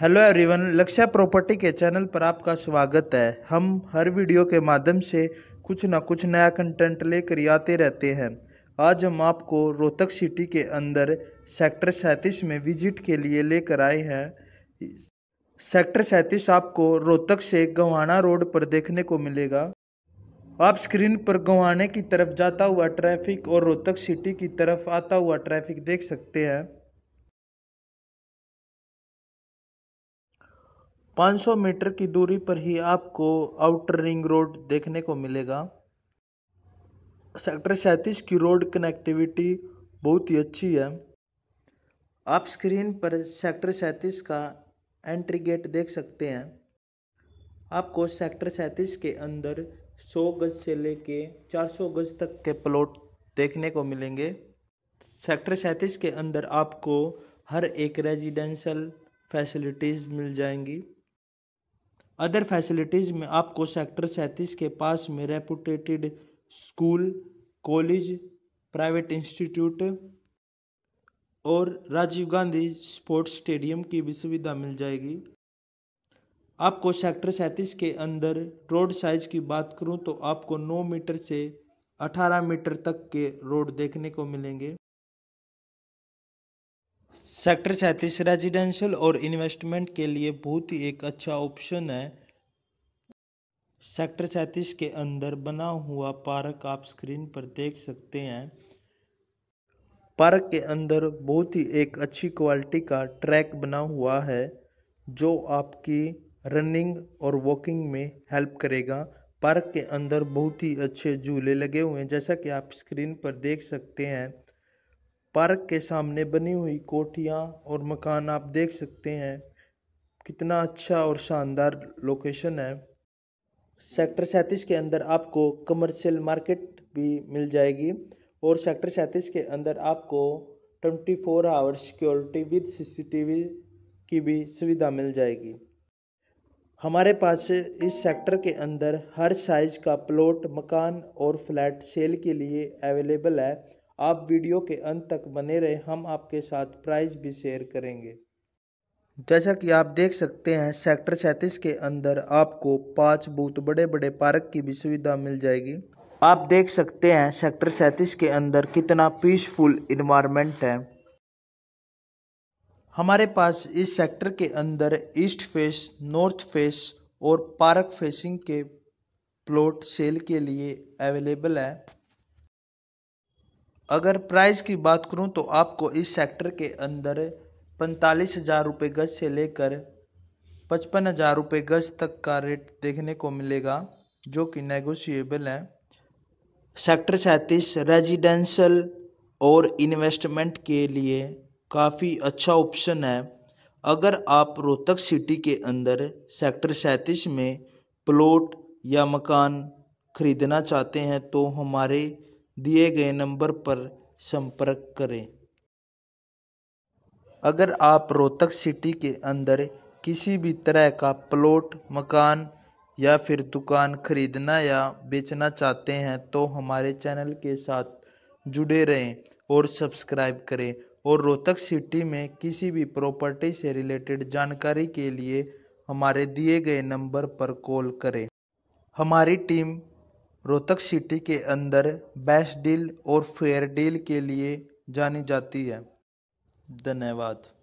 hello everyone Lakshya property के channel पर आपका स्वागत है हम हर वीडियो के माध्यम से कुछ ना कुछ नया कंटेंट लेकर आते रहते हैं आज हम आपको रोहतक सिटी के अंदर सेक्टर सैंतीस में विजिट के लिए लेकर आए हैं सेक्टर सैंतीस आपको रोहतक से गवाना रोड पर देखने को मिलेगा आप स्क्रीन पर गवाने की तरफ जाता हुआ ट्रैफिक और रोहतक सिटी की तरफ आता हुआ ट्रैफिक देख सकते हैं 500 मीटर की दूरी पर ही आपको आउटर रिंग रोड देखने को मिलेगा सेक्टर सैंतीस की रोड कनेक्टिविटी बहुत ही अच्छी है आप स्क्रीन पर सेक्टर सैंतीस का एंट्री गेट देख सकते हैं आपको सेक्टर सैंतीस के अंदर 100 गज से लेके 400 गज तक के प्लॉट देखने को मिलेंगे सेक्टर सैंतीस के अंदर आपको हर एक रेजिडेंशल फैसिलिटीज़ मिल जाएंगी अदर फैसिलिटीज़ में आपको सेक्टर सैंतीस के पास में reputated school college private institute और राजीव गांधी स्पोर्ट्स स्टेडियम की भी सुविधा मिल जाएगी आपको सेक्टर सैंतीस के अंदर रोड साइज़ की बात करूं तो आपको 9 मीटर से 18 मीटर तक के रोड देखने को मिलेंगे सेक्टर सैंतीस रेजिडेंशियल और इन्वेस्टमेंट के लिए बहुत ही एक अच्छा ऑप्शन है सेक्टर सैंतीस के अंदर बना हुआ पार्क आप स्क्रीन पर देख सकते हैं पार्क के अंदर बहुत ही एक अच्छी क्वालिटी का ट्रैक बना हुआ है जो आपकी रनिंग और वॉकिंग में हेल्प करेगा पार्क के अंदर बहुत ही अच्छे झूले लगे हुए हैं जैसा कि आप स्क्रीन पर देख सकते हैं पार्क के सामने बनी हुई कोठियां और मकान आप देख सकते हैं कितना अच्छा और शानदार लोकेशन है सेक्टर सैंतीस के अंदर आपको कमर्शियल मार्केट भी मिल जाएगी और सेक्टर सैंतीस के अंदर आपको twenty four hour security with CCTV की भी सुविधा मिल जाएगी हमारे पास इस सेक्टर के अंदर हर साइज़ का प्लॉट मकान और फ्लैट सेल के लिए अवेलेबल है आप वीडियो के अंत तक बने रहे हम आपके साथ प्राइज़ भी शेयर करेंगे जैसा कि आप देख सकते हैं सेक्टर सैंतीस के अंदर आपको पांच बहुत बड़े बड़े पार्क की भी सुविधा मिल जाएगी आप देख सकते हैं सेक्टर सैंतीस के अंदर कितना पीसफुल इन्वायरमेंट है हमारे पास इस सेक्टर के अंदर ईस्ट फेस नॉर्थ फेस और पार्क फेसिंग के प्लॉट सेल के लिए अवेलेबल है अगर प्राइस की बात करूं तो आपको इस सेक्टर के अंदर पैंतालीस हज़ार रुपये गज से लेकर पचपन हज़ार रुपये गज तक का रेट देखने को मिलेगा जो कि नेगोशिएबल है सेक्टर सैंतीस रेजिडेंशल और इन्वेस्टमेंट के लिए काफ़ी अच्छा ऑप्शन है अगर आप रोहतक सिटी के अंदर सेक्टर सैंतीस में प्लॉट या मकान खरीदना चाहते हैं तो हमारे दिए गए नंबर पर संपर्क करें अगर आप रोहतक सिटी के अंदर किसी भी तरह का प्लॉट मकान या फिर दुकान खरीदना या बेचना चाहते हैं तो हमारे चैनल के साथ जुड़े रहें और सब्सक्राइब करें और रोहतक सिटी में किसी भी प्रॉपर्टी से रिलेटेड जानकारी के लिए हमारे दिए गए नंबर पर कॉल करें हमारी टीम रोहतक सिटी के अंदर बेस्ट डील और फेयर डील के लिए जानी जाती है धन्यवाद